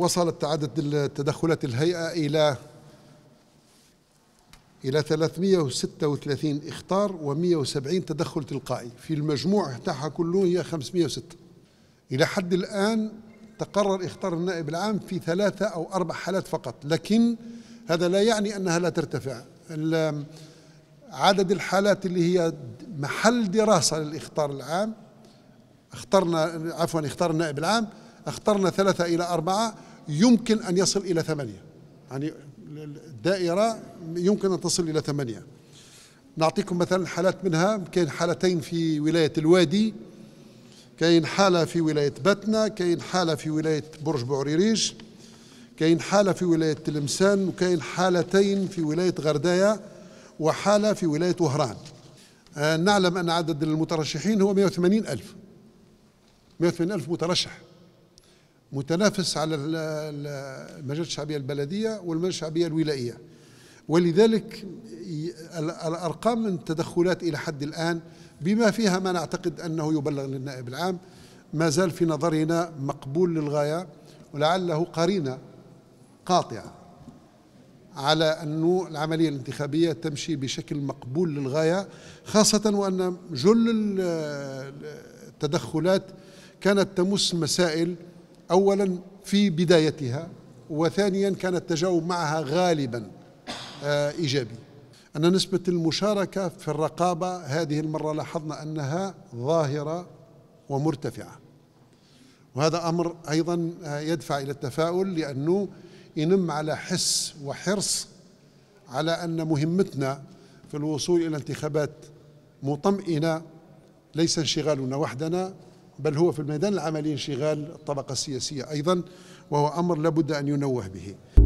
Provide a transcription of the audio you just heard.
وصلت عدد تدخلات الهيئة إلى إلى 336 إخطار و170 تدخل تلقائي في المجموع تاعها كله هي 506 إلى حد الآن تقرر إخطار النائب العام في ثلاثة أو أربع حالات فقط لكن هذا لا يعني أنها لا ترتفع عدد الحالات اللي هي محل دراسة للإخطار العام اخترنا عفوا اختار النائب العام اخترنا ثلاثة إلى أربعة يمكن أن يصل إلى ثمانية يعني الدائرة يمكن أن تصل إلى ثمانية نعطيكم مثلا حالات منها كاين حالتين في ولاية الوادي كاين حالة في ولاية بتنا كاين حالة في ولاية برج بوعريريج كاين حالة في ولاية تلمسان وكاين حالتين في ولاية غردايا وحالة في ولاية وهران آه، نعلم أن عدد المترشحين هو 180 ألف 180 ألف مترشح متنافس على المجالات الشعبية البلدية والمجالات الشعبية الولائية ولذلك الأرقام من التدخلات إلى حد الآن بما فيها ما نعتقد أنه يبلغ للنائب العام ما زال في نظرنا مقبول للغاية ولعله قرينة قاطعة على أن العملية الانتخابية تمشي بشكل مقبول للغاية خاصة وأن جل التدخلات كانت تمس مسائل أولا في بدايتها وثانيا كان التجاوب معها غالبا آه، إيجابي أن نسبة المشاركة في الرقابة هذه المرة لاحظنا أنها ظاهرة ومرتفعة وهذا أمر أيضا آه، يدفع إلى التفاؤل لأنه ينم على حس وحرص على أن مهمتنا في الوصول إلى انتخابات مطمئنة ليس انشغالنا وحدنا بل هو في الميدان العملي انشغال الطبقة السياسية أيضا وهو أمر لابد أن ينوه به